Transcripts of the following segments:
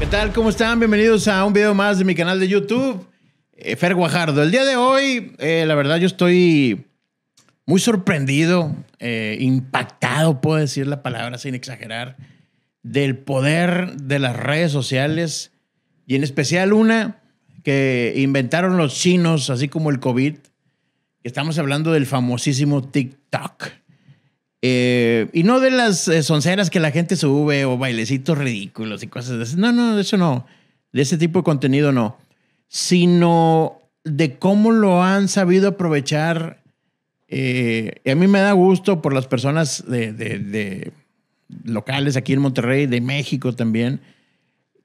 ¿Qué tal? ¿Cómo están? Bienvenidos a un video más de mi canal de YouTube, eh, Fer Guajardo. El día de hoy, eh, la verdad, yo estoy muy sorprendido, eh, impactado, puedo decir la palabra sin exagerar, del poder de las redes sociales y en especial una que inventaron los chinos, así como el COVID. Estamos hablando del famosísimo TikTok. Eh, y no de las eh, sonceras que la gente sube o bailecitos ridículos y cosas de esas. No, no, eso no. De ese tipo de contenido no. Sino de cómo lo han sabido aprovechar. Eh, y a mí me da gusto por las personas de, de, locales aquí en Monterrey, de México también,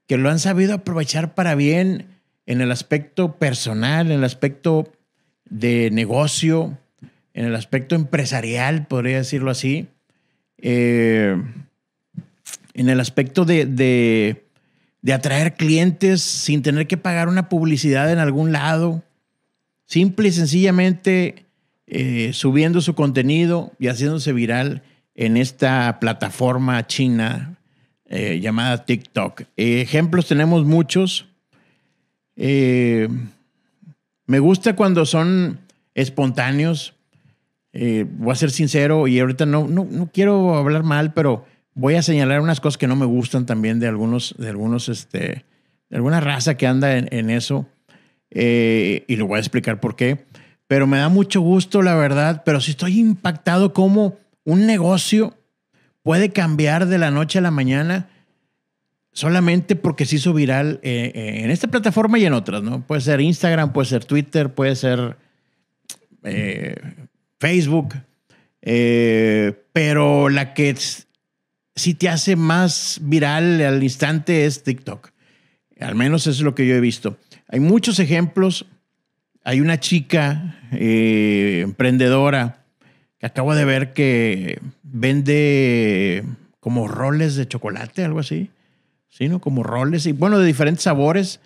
que lo han sabido aprovechar para bien en el aspecto personal, en el aspecto de negocio, en el aspecto empresarial, podría decirlo así, eh, en el aspecto de, atraer clientes sin tener que pagar una publicidad en algún lado, simple y sencillamente eh, subiendo su contenido y haciéndose viral en esta plataforma china eh, llamada TikTok. ejemplos tenemos muchos. me gusta cuando son espontáneos, eh, voy a ser sincero y ahorita no, no, quiero hablar mal, pero voy a señalar unas cosas que no me gustan también de algunos, de algunos, este, de alguna raza que anda en, eso. Eh, y lo voy a explicar por qué. Pero me da mucho gusto, la verdad, pero sí estoy impactado cómo un negocio puede cambiar de la noche a la mañana solamente porque se hizo viral eh, en esta plataforma y en otras, ¿no? Puede ser Instagram, puede ser Twitter, puede ser Facebook, eh, pero la que sí te hace más viral al instante es TikTok. Al menos es lo que yo he visto. Hay muchos ejemplos. Hay una chica eh, emprendedora que acabo de ver que vende como roles de chocolate, algo así. sino Como roles y bueno, de diferentes sabores.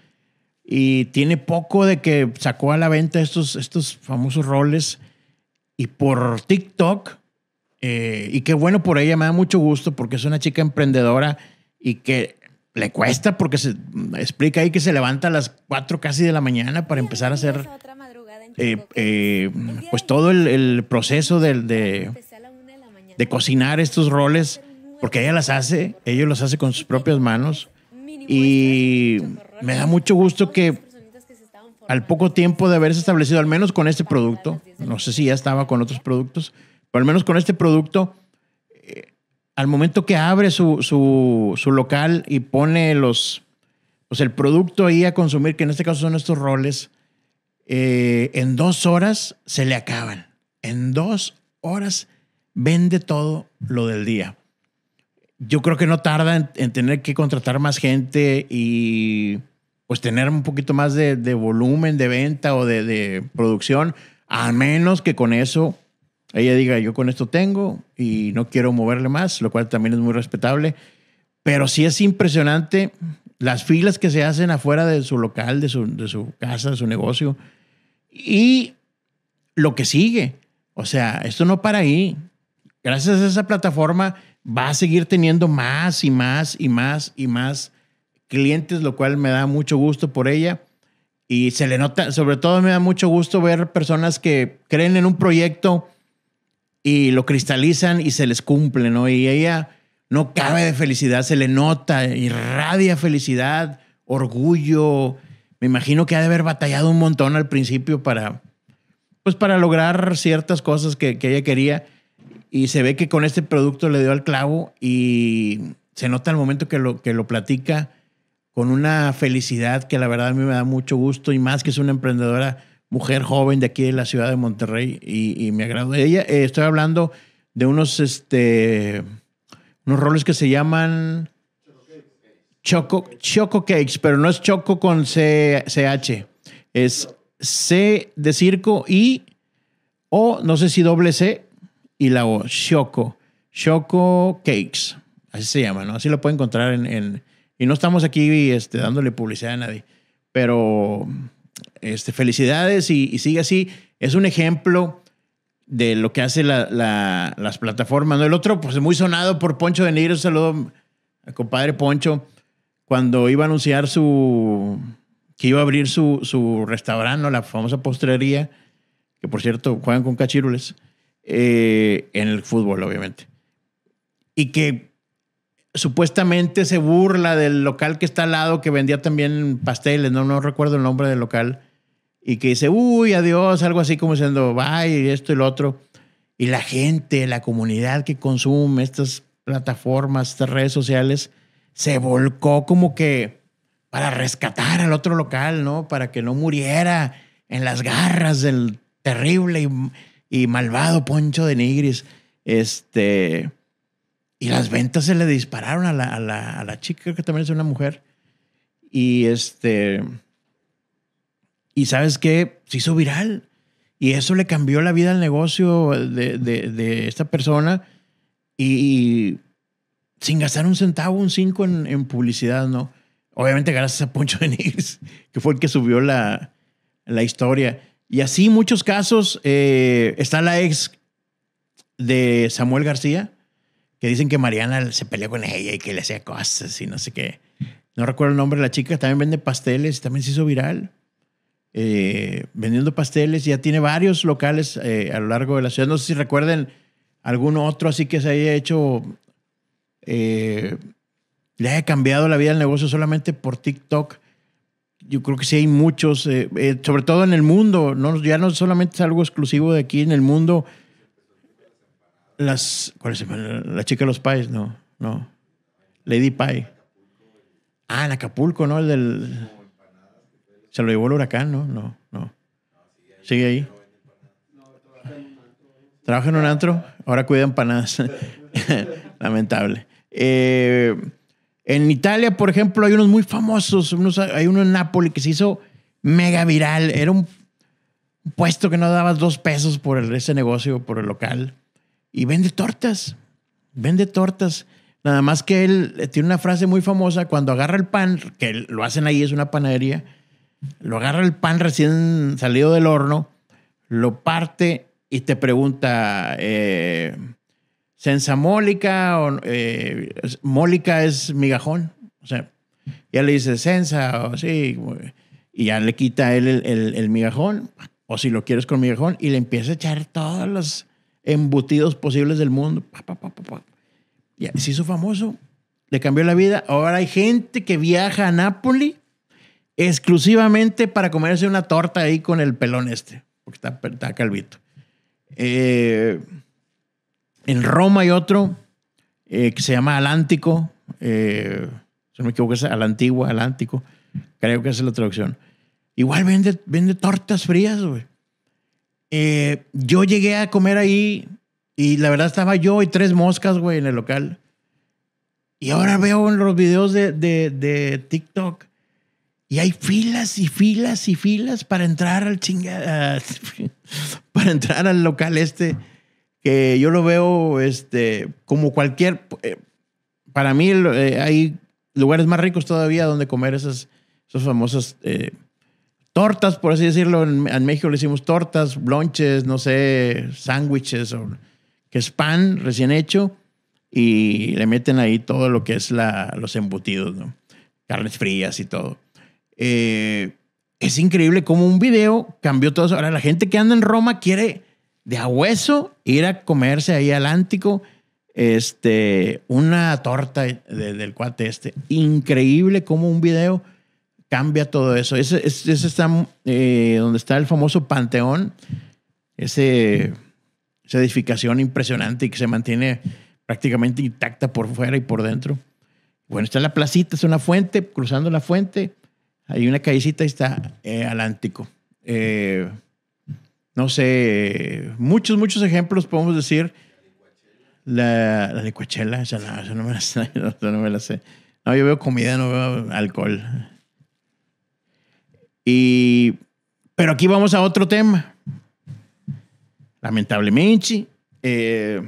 Y tiene poco de que sacó a la venta estos, estos famosos roles y por TikTok. Eh, y qué bueno por ella, me da mucho gusto porque es una chica emprendedora y que le cuesta porque se mm, explica ahí que se levanta a las 4 casi de la mañana para empezar a hacer eh, eh, mm, pues todo el, proceso de, de, cocinar estos roles porque ella las hace, ellos los hace con sus propias manos y me da mucho gusto que al poco tiempo de haberse establecido, al menos con este producto, no sé si ya estaba con otros productos, pero al menos con este producto, eh, al momento que abre su, local y pone los, pues el producto ahí a consumir, que en este caso son estos roles, eh, en dos horas se le acaban. En dos horas vende todo lo del día. Yo creo que no tarda en tener que contratar más gente y pues tener un poquito más de, de volumen de venta o de, de, producción, a menos que con eso ella diga, yo con esto tengo y no quiero moverle más, lo cual también es muy respetable. Pero sí es impresionante las filas que se hacen afuera de su local, de su, de su casa, de su negocio. Y lo que sigue. O sea, esto no para ahí. Gracias a esa plataforma va a seguir teniendo más y más y más y más clientes, lo cual me da mucho gusto por ella. Y se le nota, sobre todo me da mucho gusto ver personas que creen en un proyecto y lo cristalizan y se les cumple, ¿no? Y ella no cabe de felicidad, se le nota, irradia felicidad, orgullo. Me imagino que ha de haber batallado un montón al principio para, pues para lograr ciertas cosas que, ella quería. Y se ve que con este producto le dio al clavo y se nota el momento que lo, que lo platica con una felicidad que la verdad a mí me da mucho gusto y más que es una emprendedora mujer joven de aquí de la ciudad de Monterrey y, me agrado. Ella, eh, estoy hablando de unos, este, unos roles que se llaman Choco, Choco Cakes, pero no es Choco con CH, es C de circo y O, no sé si doble C y la O, Choco, Choco Cakes, así se llama, ¿no? Así lo puede encontrar en y no estamos aquí este, dándole publicidad a nadie, pero este, felicidades y, sigue así. Es un ejemplo de lo que hace las plataformas. El otro, pues muy sonado por Poncho de Niro, saludo al compadre Poncho, cuando iba a anunciar su que iba a abrir su, restaurante, la famosa postrería, que por cierto juegan con cachirules, eh, en el fútbol, obviamente. Y que supuestamente se burla del local que está al lado que vendía también pasteles, no, no recuerdo el nombre del local, y que dice, uy, adiós, algo así como diciendo, bye, esto y lo otro. Y la gente, la comunidad que consume estas plataformas, estas redes sociales, se volcó como que para rescatar al otro local, ¿no? Para que no muriera en las garras del terrible y, y malvado Poncho de Nigris. Este y las ventas se le dispararon a la, chica, creo que también es una mujer. Y este. Y sabes qué? Se hizo viral. Y eso le cambió la vida al negocio de, esta persona. Y, sin gastar un centavo, un cinco en, publicidad, ¿no? Obviamente gracias a Poncho de que fue el que subió la, historia. Y así muchos casos. Eh, está la ex de Samuel García, que dicen que Mariana se peleó con ella y que le hacía cosas y no sé qué. No recuerdo el nombre de la chica, también vende pasteles también se hizo viral. Eh, vendiendo pasteles, ya tiene varios locales eh, a lo largo de la ciudad. No sé si recuerden algún otro así que se haya hecho, eh, le haya cambiado la vida al negocio solamente por TikTok. Yo creo que sí hay muchos, sobre todo en el mundo, ¿no? ya no solamente es algo exclusivo de aquí, en el mundo las, ¿cuál es? La chica de los pies? no, no. Lady Pie. Ah, en Acapulco, ¿no? El del... Se lo llevó el huracán, ¿no? No, no. Sigue ahí. Trabaja en un antro, ahora cuida empanadas. Lamentable. Eh, en Italia, por ejemplo, hay unos muy famosos. hay uno en Nápoles que se hizo mega viral. Era un puesto que no daba dos pesos por el, ese negocio, por el local y vende tortas, vende tortas. Nada más que él eh, tiene una frase muy famosa, cuando agarra el pan, que lo hacen ahí, es una panadería, lo agarra el pan recién salido del horno, lo parte y te pregunta, eh, ¿sensa mólica o eh, mólica es migajón? O sea, ya le dice sensa o sí, y ya le quita él el, el migajón, o si lo quieres con migajón, y le empieza a echar todos los embutidos posibles del mundo. y se hizo famoso. Le cambió la vida. Ahora hay gente que viaja a Napoli exclusivamente para comerse una torta ahí con el pelón este, porque está, calvito. Eh, en Roma hay otro eh, que se llama Atlántico eh, si no me equivoco, es a la antigua, Atlántico Creo que es la traducción. Igual vende, vende tortas frías, güey. Eh, yo llegué a comer ahí y la verdad estaba yo y tres moscas, güey, en el local. Y ahora veo en los videos de, de, TikTok y hay filas y filas y filas para entrar al chinga, para entrar al local este que yo lo veo este como cualquier eh, para mí eh, hay lugares más ricos todavía donde comer esas, esas famosas tortas, por así decirlo. En, México le hicimos tortas, lonches, no sé, sándwiches, que es pan recién hecho, y le meten ahí todo lo que es la, los embutidos, ¿no? carnes frías y todo. Eh, es increíble cómo un video cambió todo eso. Ahora la gente que anda en Roma quiere de a hueso ir a comerse ahí al Ántico este, una torta del cuate este. Increíble cómo un video cambia todo eso. Ese, está eh, donde está el famoso panteón, ese, esa edificación impresionante y que se mantiene prácticamente intacta por fuera y por dentro. Bueno, está la placita, es una fuente, cruzando la fuente, hay una callecita y está eh, Atlántico. Eh, no sé, muchos, muchos ejemplos podemos decir. La, la licuachela, no, no me la sé. No, yo veo comida, no veo alcohol. Y, pero aquí vamos a otro tema. Lamentablemente. Eh,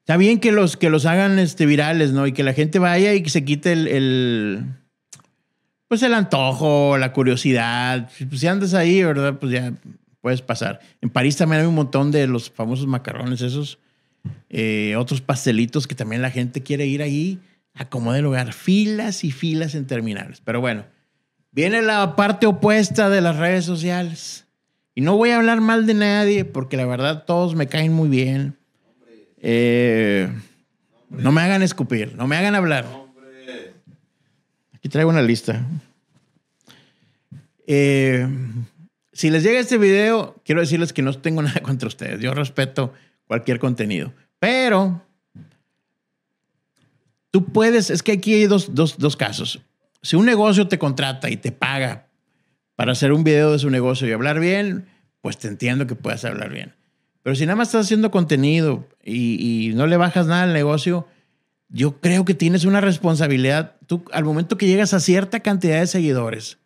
está bien que los, que los hagan este, virales, ¿no? Y que la gente vaya y que se quite el, pues el antojo, la curiosidad. Pues si andas ahí, ¿verdad? Pues ya puedes pasar. En París también hay un montón de los famosos macarrones, esos eh, otros pastelitos que también la gente quiere ir ahí a como de lugar. Filas y filas en terminales. Pero bueno, Viene la parte opuesta de las redes sociales. Y no voy a hablar mal de nadie, porque la verdad todos me caen muy bien. Eh, no me hagan escupir, no me hagan hablar. Aquí traigo una lista. Eh, si les llega este video, quiero decirles que no tengo nada contra ustedes. Yo respeto cualquier contenido. Pero tú puedes, es que aquí hay dos casos si un negocio te contrata y te paga para hacer un video de su negocio y hablar bien, pues te entiendo que puedas hablar bien. Pero si nada más estás haciendo contenido y, no le bajas nada al negocio, yo creo que tienes una responsabilidad. Tú, al momento que llegas a cierta cantidad de seguidores,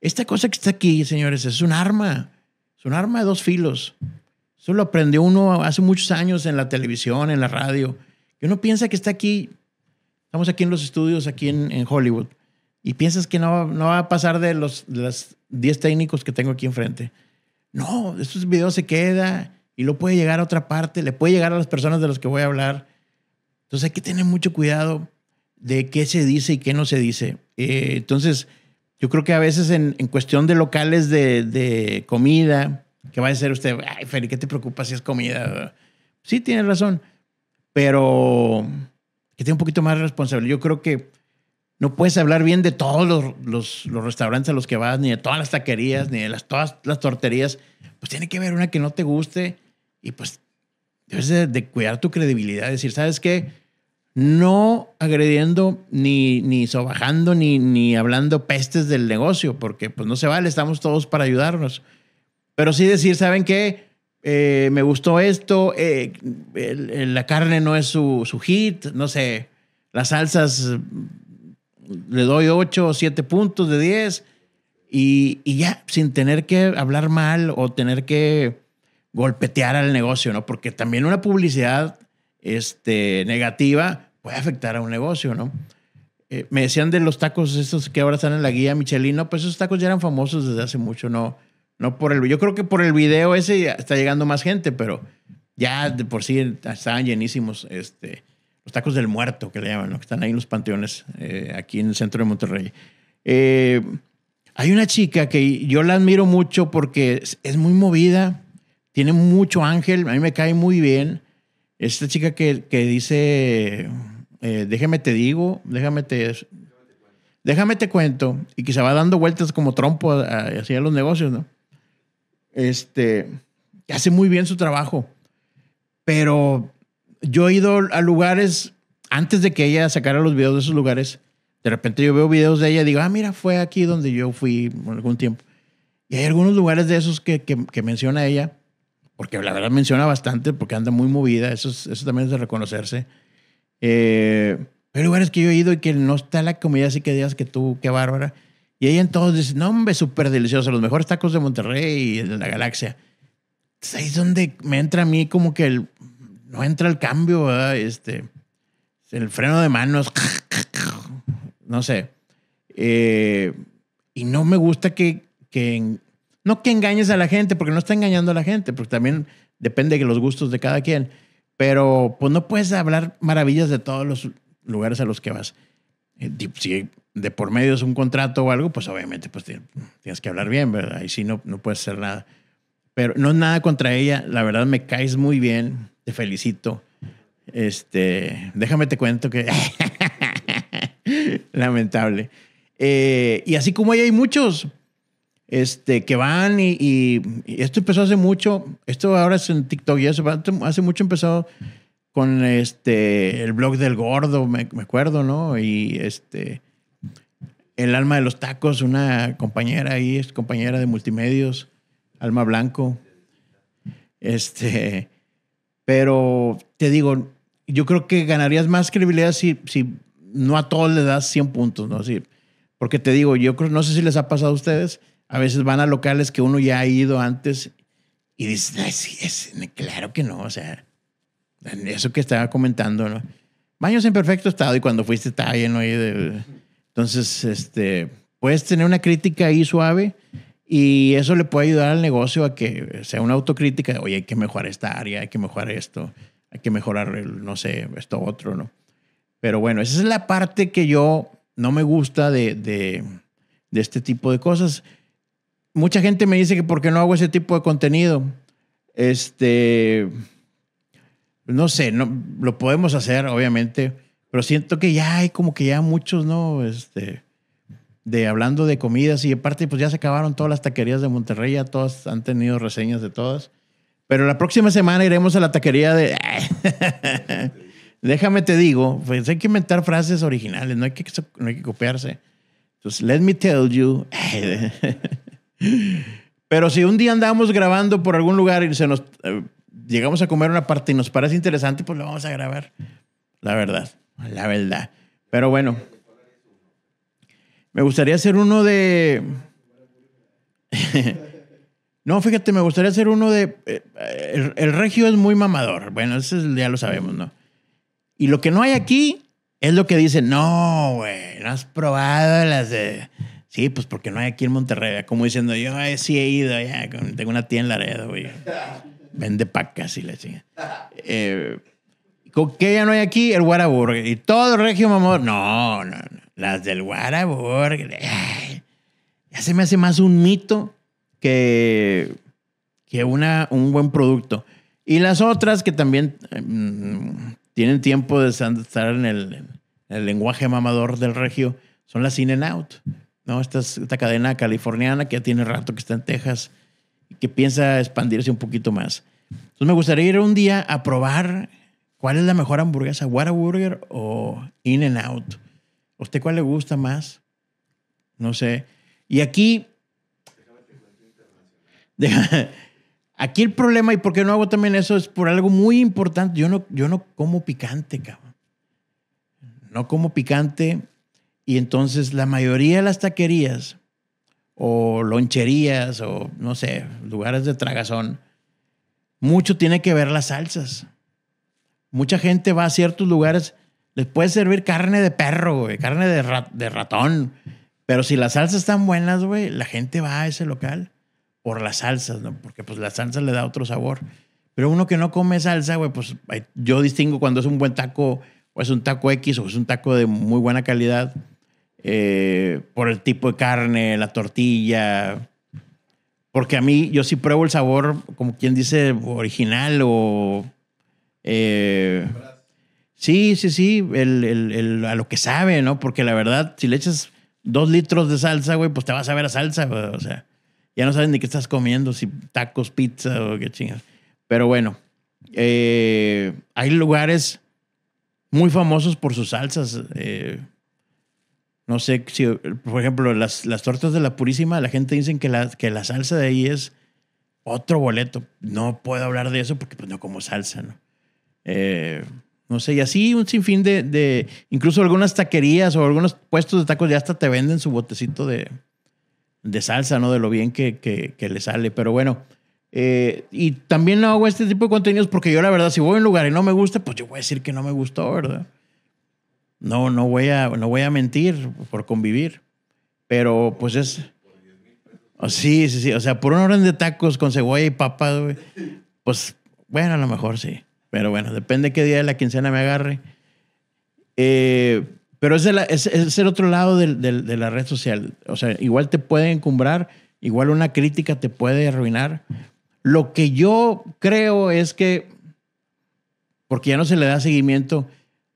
esta cosa que está aquí, señores, es un arma. Es un arma de dos filos. Eso lo aprendió uno hace muchos años en la televisión, en la radio. Y uno piensa que está aquí. Estamos aquí en los estudios, aquí en Hollywood y piensas que no, no va a pasar de los, los 10 técnicos que tengo aquí enfrente. No, estos videos se queda y lo puede llegar a otra parte, le puede llegar a las personas de las que voy a hablar. Entonces hay que tener mucho cuidado de qué se dice y qué no se dice. Eh, entonces, yo creo que a veces en, en cuestión de locales de, de, comida, que va a decir usted, ay, Feli, ¿qué te preocupa si es comida? Sí, tienes razón, pero que tiene un poquito más de responsabilidad. Yo creo que no puedes hablar bien de todos los, restaurantes a los que vas, ni de todas las taquerías, mm. ni de las, todas las torterías. Pues tiene que haber una que no te guste y pues debes de, cuidar tu credibilidad. Decir, ¿sabes qué? No agrediendo, ni, ni sobajando, ni, ni hablando pestes del negocio, porque pues no se vale, estamos todos para ayudarnos. Pero sí decir, ¿saben qué? Eh, me gustó esto, eh, la carne no es su, su hit, no sé, las salsas le doy 8 o 7 puntos de 10 y, ya, sin tener que hablar mal o tener que golpetear al negocio, ¿no? Porque también una publicidad este, negativa puede afectar a un negocio, ¿no? Eh, me decían de los tacos estos que ahora están en la guía Michelin, no, pues esos tacos ya eran famosos desde hace mucho, ¿no? No por el, yo creo que por el video ese está llegando más gente, pero ya de por sí estaban llenísimos, este, los tacos del muerto, que le llaman, ¿no? que están ahí en los panteones, eh, aquí en el centro de Monterrey. Eh, hay una chica que yo la admiro mucho porque es, muy movida, tiene mucho ángel, a mí me cae muy bien. Esta chica que, dice, eh, déjame te digo, déjame te, déjame te cuento, y que se va dando vueltas como trompo hacia los negocios, ¿no? Este, hace muy bien su trabajo, pero yo he ido a lugares, antes de que ella sacara los videos de esos lugares, de repente yo veo videos de ella y digo, ah, mira, fue aquí donde yo fui algún tiempo. Y hay algunos lugares de esos que, menciona ella, porque la verdad menciona bastante, porque anda muy movida, eso, eso también es de reconocerse. pero eh, hay lugares que yo he ido y que no está la comida así que digas que tú, qué bárbara. Y ella entonces dice, no, hombre, súper delicioso, los mejores tacos de Monterrey y de la galaxia. Entonces ahí es donde me entra a mí como que el, no entra el cambio, ¿verdad? Este, el freno de manos, no sé. Eh, y no me gusta que, no que engañes a la gente, porque no está engañando a la gente, porque también depende de los gustos de cada quien. Pero pues no puedes hablar maravillas de todos los lugares a los que vas. Eh, si de por medio es un contrato o algo, pues obviamente pues, tienes que hablar bien, ¿verdad? Ahí sí no, no puedes hacer nada. Pero no es nada contra ella, la verdad me caes muy bien te felicito. Este, déjame te cuento que lamentable. Eh, y así como ahí hay muchos este, que van y, esto empezó hace mucho, esto ahora es en TikTok y eso, hace mucho empezó con este, el blog del gordo, me, acuerdo, ¿no? Y este, el alma de los tacos, una compañera ahí, es compañera de multimedios, Alma Blanco. Este, pero te digo, yo creo que ganarías más credibilidad si, si no a todos le das 100 puntos, ¿no? porque te digo, yo creo, no sé si les ha pasado a ustedes, a veces van a locales que uno ya ha ido antes y dices, es, claro que no, o sea, eso que estaba comentando, ¿no? Baños en perfecto estado y cuando fuiste está lleno Entonces, este, puedes tener una crítica ahí suave, y eso le puede ayudar al negocio a que sea una autocrítica oye, hay que mejorar esta área, hay que mejorar esto, hay que mejorar, el, no sé, esto otro, ¿no? Pero bueno, esa es la parte que yo no me gusta de, de, de este tipo de cosas. Mucha gente me dice que por qué no hago ese tipo de contenido. Este, no sé, no, lo podemos hacer, obviamente, pero siento que ya hay como que ya muchos, ¿no? Este, de hablando de comidas y aparte pues ya se acabaron todas las taquerías de Monterrey, ya todas han tenido reseñas de todas. Pero la próxima semana iremos a la taquería de... Déjame te digo, pues hay que inventar frases originales, no hay que, no hay que copiarse. Entonces, let me tell you. Pero si un día andamos grabando por algún lugar y se nos eh, llegamos a comer una parte y nos parece interesante, pues lo vamos a grabar. La verdad, la verdad. Pero bueno. Me gustaría hacer uno de... no, fíjate, me gustaría hacer uno de... Eh, el, regio es muy mamador. Bueno, eso ya lo sabemos, ¿no? Y lo que no hay aquí es lo que dice no, güey, no has probado las de... Sí, pues porque no hay aquí en Monterrey. Como diciendo, yo sí he ido ya tengo una tía en Laredo, güey. Vende pacas y le chinga. Eh, qué ya no hay aquí? El Guaraburgo. Y todo regio mamador. No, no, no. Las del Burger Ya se me hace más un mito que, que una, un buen producto. Y las otras que también mm, tienen tiempo de estar en el, lenguaje mamador del regio son las In and Out. ¿no? Esta, esta cadena californiana que ya tiene rato que está en Texas y que piensa expandirse un poquito más. Entonces me gustaría ir un día a probar cuál es la mejor hamburguesa, Whataburger o In and Out usted cuál le gusta más? No sé. Y aquí... aquí el problema, y por qué no hago también eso, es por algo muy importante. Yo no, yo no como picante, cabrón. No como picante. Y entonces la mayoría de las taquerías o loncherías o no sé, lugares de tragazón, mucho tiene que ver las salsas. Mucha gente va a ciertos lugares les puede servir carne de perro, carne de, ratón. Pero si las salsas están buenas, güey, la gente va a ese local por las salsas, ¿no? Porque pues la salsa le da otro sabor. Pero uno que no come salsa, güey, pues yo distingo cuando es un buen taco o es un taco X o es un taco de muy buena calidad eh, por el tipo de carne, la tortilla. Porque a mí yo sí pruebo el sabor, como quien dice, original o... Eh, Sí, sí, sí, el, el, el, a lo que sabe, ¿no? Porque la verdad, si le echas dos litros de salsa, güey, pues te vas a ver a salsa, o sea, ya no sabes ni qué estás comiendo, si tacos, pizza o qué chingas. Pero bueno, eh, hay lugares muy famosos por sus salsas. Eh, no sé si, por ejemplo, las, las, tortas de la Purísima, la gente dice que la, que la salsa de ahí es otro boleto. No puedo hablar de eso porque pues, no como salsa, ¿no? Eh, no sé, y así un sinfín de, de, Incluso algunas taquerías o algunos puestos de tacos ya hasta te venden su botecito de, de salsa, ¿no? De lo bien que, que, le sale. Pero bueno, eh, y también no hago este tipo de contenidos porque yo, la verdad, si voy a un lugar y no me gusta, pues yo voy a decir que no me gustó, ¿verdad? No, no voy a, no voy a mentir por convivir. Pero pues es. Oh, sí, sí, sí. O sea, por un orden de tacos con cebolla y papa, Pues bueno, a lo mejor sí. Pero bueno, depende qué día de la quincena me agarre. Eh, pero es, es, el otro lado de, la red social. O sea, igual te puede encumbrar, igual una crítica te puede arruinar. Lo que yo creo es que, porque ya no se le da seguimiento,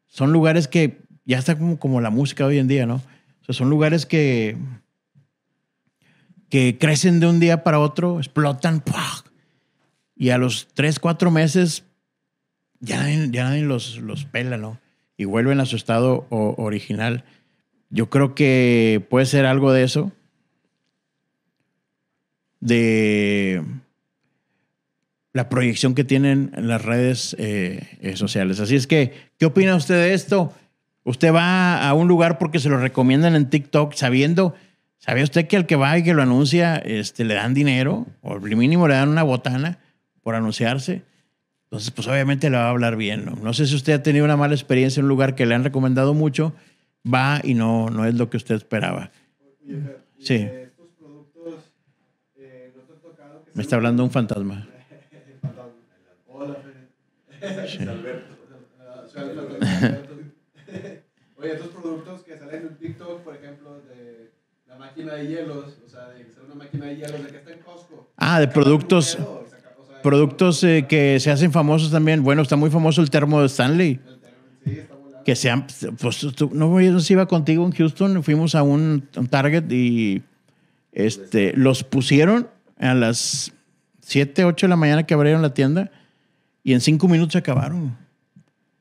son lugares que ya está como, como la música hoy en día, ¿no? O sea, son lugares que, que crecen de un día para otro, explotan, y a los tres, cuatro meses ya nadie, los, pela, ¿no? Y vuelven a su estado original. Yo creo que puede ser algo de eso. De la proyección que tienen las redes eh, eh, sociales. Así es que, ¿qué opina usted de esto? Usted va a un lugar porque se lo recomiendan en TikTok sabiendo, ¿sabía usted que al que va y que lo anuncia este, le dan dinero o al mínimo le dan una botana por anunciarse? Entonces, pues obviamente le va a hablar bien. ¿no? ¿no? sé si usted ha tenido una mala experiencia en un lugar que le han recomendado mucho, va y no, no es lo que usted esperaba. sí. estos productos, Me está hablando un fantasma. fantasma. Hola, El Alberto. Oye, estos productos que salen en TikTok, por ejemplo, de la máquina de hielos, o sea, de una máquina de hielos, de que está en Costco. Ah, de productos productos eh, que se hacen famosos también. Bueno, está muy famoso el termo de Stanley. Sí, está que sean, pues, no, yo no si iba contigo en Houston, fuimos a un, Target y este, los pusieron a las 7, 8 de la mañana que abrieron la tienda y en 5 minutos se acabaron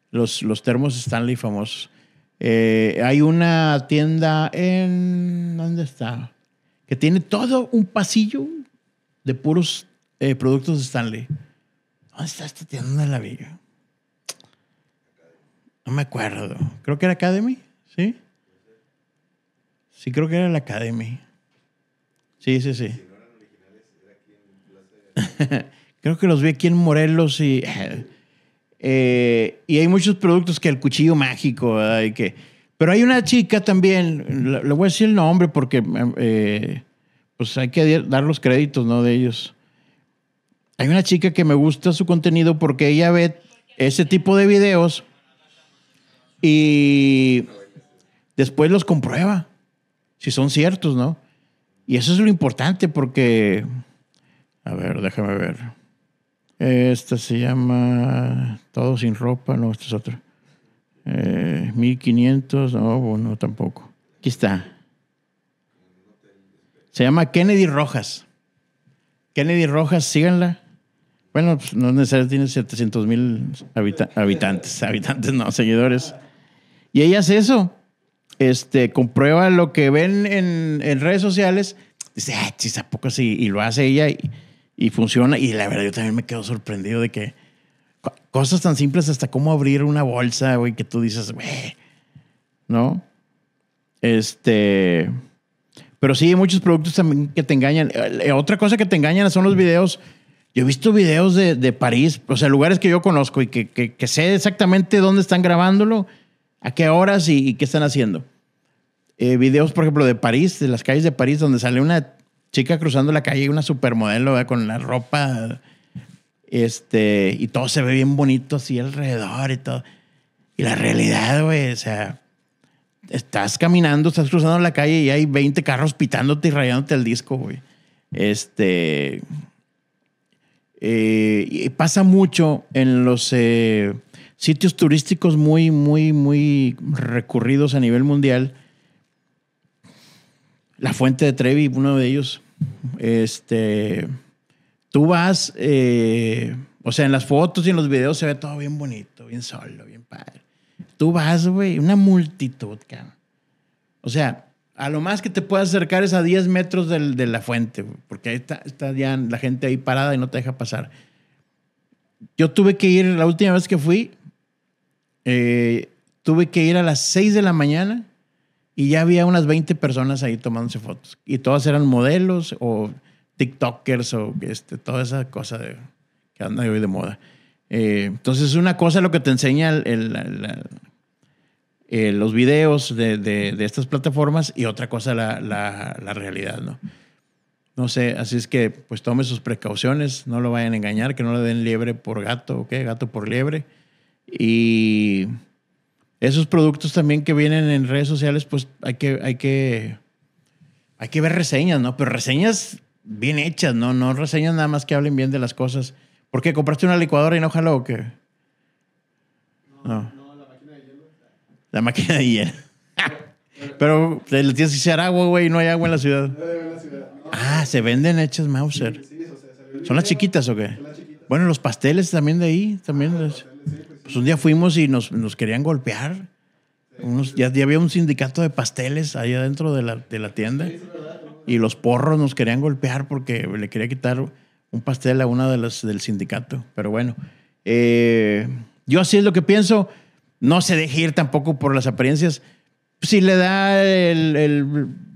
los, los termos Stanley famosos. Eh, hay una tienda en... ¿Dónde está? Que tiene todo un pasillo de puros eh, productos productos Stanley. ¿Dónde esta este tienda en la vida No me acuerdo. Creo que era Academy, ¿sí? Sí, creo que era la Academy. Sí, sí, sí. creo que los vi aquí en Morelos y... Eh, y hay muchos productos que el cuchillo mágico, hay que, pero hay una chica también, le, voy a decir el nombre porque eh, pues hay que dar los créditos, ¿no? De ellos. Hay una chica que me gusta su contenido porque ella ve ese tipo de videos y después los comprueba, si son ciertos, ¿no? Y eso es lo importante porque, a ver, déjame ver. Esta se llama Todo sin ropa, no, esta es otra. 1500, eh, no, bueno, tampoco. Aquí está. Se llama Kennedy Rojas. Kennedy Rojas, síganla. Bueno, pues, no es necesario, tiene 700 mil habitantes, habitantes no, seguidores. Y ella hace eso. Este, comprueba lo que ven en, redes sociales. Dice, ah, chis, ¿a poco Y lo hace ella y, y, funciona. Y la verdad, yo también me quedo sorprendido de que cosas tan simples hasta cómo abrir una bolsa, güey, que tú dices, güey, ¿no? Este. Pero sí, hay muchos productos también que te engañan. Eh, eh, otra cosa que te engañan son los videos yo he visto videos de, de París, o sea, lugares que yo conozco y que, que, sé exactamente dónde están grabándolo, a qué horas y, qué están haciendo. Eh, videos, por ejemplo, de París, de las calles de París, donde sale una chica cruzando la calle, y una supermodelo ¿verdad? con la ropa, este, y todo se ve bien bonito así alrededor y todo. Y la realidad, güey, o sea, estás caminando, estás cruzando la calle y hay 20 carros pitándote y rayándote el disco, güey. Este, eh, y pasa mucho en los eh, sitios turísticos muy, muy, muy recurridos a nivel mundial. La Fuente de Trevi, uno de ellos. Este, tú vas, eh, o sea, en las fotos y en los videos se ve todo bien bonito, bien solo, bien padre. Tú vas, güey, una multitud, cara. O sea, a lo más que te puedas acercar es a 10 metros del, de la fuente, porque ahí está, está ya la gente ahí parada y no te deja pasar. Yo tuve que ir, la última vez que fui, eh, tuve que ir a las 6 de la mañana y ya había unas 20 personas ahí tomándose fotos. Y todas eran modelos o TikTokers o este, toda esa cosa de, que anda hoy de moda. Eh, entonces, una cosa lo que te enseña el, eh, los videos de, de, estas plataformas y otra cosa la, realidad, ¿no? No sé, así es que pues tome sus precauciones, no lo vayan a engañar, que no le den liebre por gato, ¿ok? Gato por liebre. Y esos productos también que vienen en redes sociales, pues hay que, hay que, hay que ver reseñas, ¿no? Pero reseñas bien hechas, ¿no? No reseñas nada más que hablen bien de las cosas. ¿Por qué compraste una licuadora y no ojalá o qué? no. La máquina de hielo. Pero le tienes que echar agua, güey, no hay agua en la ciudad. Ah, se venden hechas Mauser. ¿Son las chiquitas o qué? Bueno, los pasteles también de ahí, también. Ah, pues pues un día fuimos y nos, nos querían golpear. ya, había un sindicato de pasteles ahí adentro de la, tienda. Y los porros nos querían golpear porque le quería quitar un pastel a una de las del sindicato. Pero bueno, eh, yo así es lo que pienso no se deje ir tampoco por las apariencias. Si le da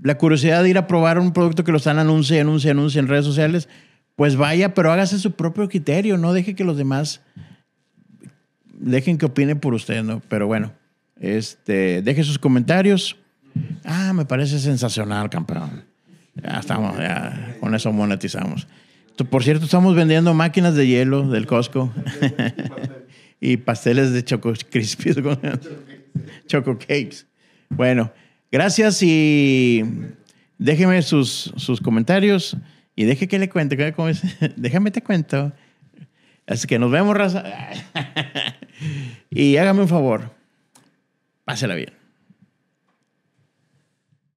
la curiosidad de ir a probar un producto que lo están anuncia, anuncia, en redes sociales, pues vaya, pero hágase su propio criterio, no deje que los demás dejen que opinen por usted, ¿no? Pero bueno, este, deje sus comentarios. Ah, me parece sensacional, campeón. Ya estamos, ya con eso monetizamos. Por cierto, estamos vendiendo máquinas de hielo del Costco. y pasteles de Choco Crispies. Choco Cakes. Bueno, gracias y déjeme sus, sus comentarios y deje que le cuente. Déjame te cuento. Así que nos vemos, raza. y hágame un favor. Pásela bien.